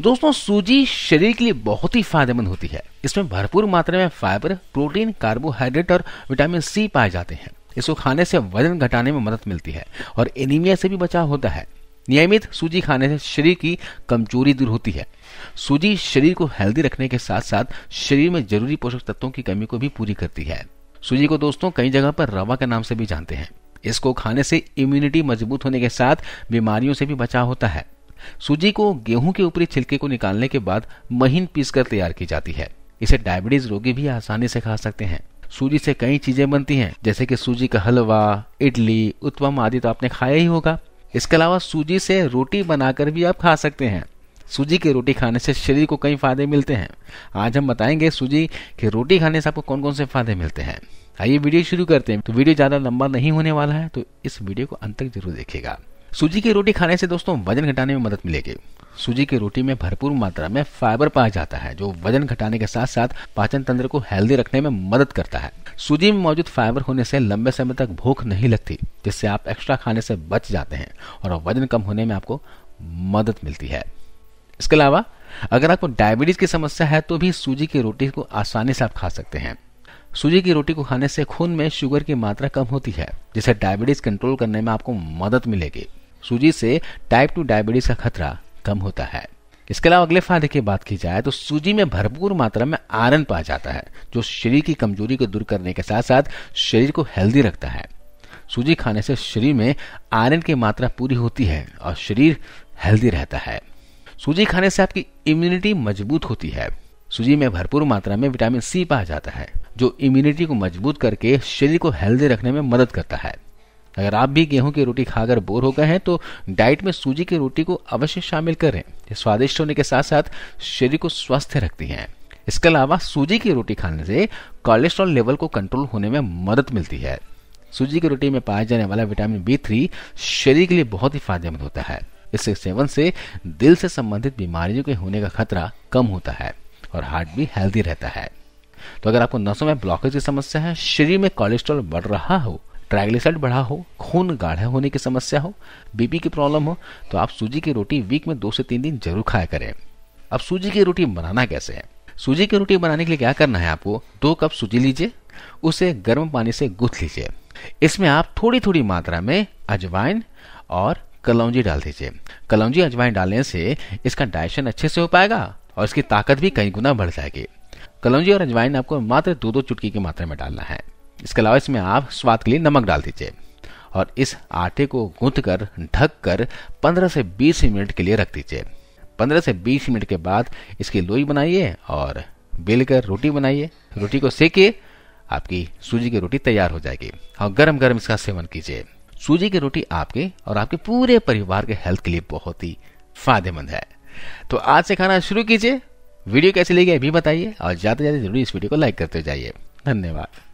दोस्तों सूजी शरीर के लिए बहुत ही फायदेमंद होती है इसमें भरपूर मात्रा में फाइबर प्रोटीन कार्बोहाइड्रेट और विटामिन सी पाए जाते हैं इसको खाने से वजन घटाने में मदद मिलती है और एनीमिया से भी बचाव होता है नियमित सूजी खाने से शरीर की कमजोरी दूर होती है सूजी शरीर को हेल्दी रखने के साथ साथ शरीर में जरूरी पोषक तत्वों की कमी को भी पूरी करती है सूजी को दोस्तों कई जगह पर रवा के नाम से भी जानते हैं इसको खाने से इम्यूनिटी मजबूत होने के साथ बीमारियों से भी बचाव होता है सूजी को गेहूं के ऊपरी छिलके को निकालने के बाद महीन पीसकर तैयार की जाती है इसे डायबिटीज रोगी भी आसानी से खा सकते हैं सूजी से कई चीजें बनती हैं जैसे कि सूजी का हलवा इडली उत्पम आदि तो आपने खाया ही होगा इसके अलावा सूजी से रोटी बनाकर भी आप खा सकते हैं सूजी की रोटी खाने से शरीर को कई फायदे मिलते हैं आज हम बताएंगे सूजी के रोटी खाने से आपको कौन कौन से फायदे मिलते हैं आइए वीडियो शुरू करते हैं तो वीडियो ज़्यादा लंबा नहीं होने वाला है तो इस वीडियो को अंत तक जरूर देखेगा सूजी की रोटी खाने से दोस्तों वजन घटाने में मदद मिलेगी सूजी की रोटी में भरपूर मात्रा में फाइबर पाया जाता है जो वजन घटाने के साथ साथ पाचन तंत्र को हेल्दी रखने में मदद करता है सूजी में मौजूद फाइबर होने से लंबे समय तक भूख नहीं लगती जिससे आप एक्स्ट्रा खाने से बच जाते हैं और वजन कम होने में आपको मदद मिलती है इसके अलावा अगर आपको डायबिटीज की समस्या है तो भी सूजी की रोटी को आसानी से आप खा सकते हैं सूजी की रोटी को खाने से खून में शुगर की मात्रा कम होती है जिसे डायबिटीज कंट्रोल करने में आपको मदद मिलेगी सूजी से टाइप टू डायबिटीज का खतरा कम होता है इसके अलावा अगले फायदे की बात की जाए तो सूजी में भरपूर मात्रा में आयरन पाया जाता है जो शरीर की कमजोरी को दूर करने के साथ साथ शरीर को हेल्दी रखता है सूजी खाने से शरीर में आयरन की मात्रा पूरी होती है और शरीर हेल्दी रहता है सूजी खाने से आपकी इम्यूनिटी मजबूत होती है सूजी में भरपूर मात्रा में विटामिन सी पाया जाता है जो इम्यूनिटी को मजबूत करके शरीर को हेल्दी रखने में मदद करता है अगर आप भी गेहूं की रोटी खाकर बोर हो गए हैं तो डाइट में सूजी की रोटी को अवश्य शामिल करें यह स्वादिष्ट होने के साथ साथ शरीर को स्वस्थ रखती है इसके अलावा सूजी की रोटी खाने से कोलेस्ट्रॉल लेवल को कंट्रोल होने में मदद मिलती है सूजी की रोटी में पाया जाने वाला विटामिन बी थ्री शरीर के लिए बहुत ही फायदेमंद होता है इसके सेवन से दिल से संबंधित बीमारियों के होने का खतरा कम होता है और हार्ट भी हेल्दी रहता है तो अगर आपको नसों में ब्लॉकेज की समस्या है शरीर में कोलेस्ट्रॉल बढ़ रहा हो ट्राइग्लिसराइड बढ़ा हो खून गाढ़ा होने की समस्या हो बीपी की प्रॉब्लम हो तो आप सूजी की रोटी वीक में दो से तीन दिन जरूर खाया करें अब सूजी की रोटी बनाना कैसे है सूजी की रोटी बनाने के लिए क्या करना है आपको दो कप सूजी लीजिए उसे गर्म पानी से गुथ लीजिए इसमें आप थोड़ी थोड़ी मात्रा में अजवाइन और कलौजी डाल दीजिए कलौजी अजवाइन डालने से इसका डाइजेशन अच्छे से हो पाएगा और इसकी ताकत भी कई गुना बढ़ जाएगी कलौजी और अजवाइन आपको मात्र दो दो चुटकी की मात्रा में डालना है इसके अलावा इसमें आप स्वाद के लिए नमक डाल दीजिए और इस आटे को गूंथ कर ढक कर पंद्रह से बीस मिनट के लिए रख दीजिए पंद्रह से बीस मिनट के बाद इसकी लोई बनाइए और बेल कर रोटी बनाइए रोटी को सेके आपकी सूजी की रोटी तैयार हो जाएगी और गर्म गर्म इसका सेवन कीजिए सूजी की रोटी आपके और आपके पूरे परिवार के हेल्थ के लिए बहुत ही फायदेमंद है तो आज से खाना शुरू कीजिए वीडियो कैसी लगी अभी बताइए और ज्यादा से ज्यादा जरूरी इस वीडियो को लाइक करते जाइए धन्यवाद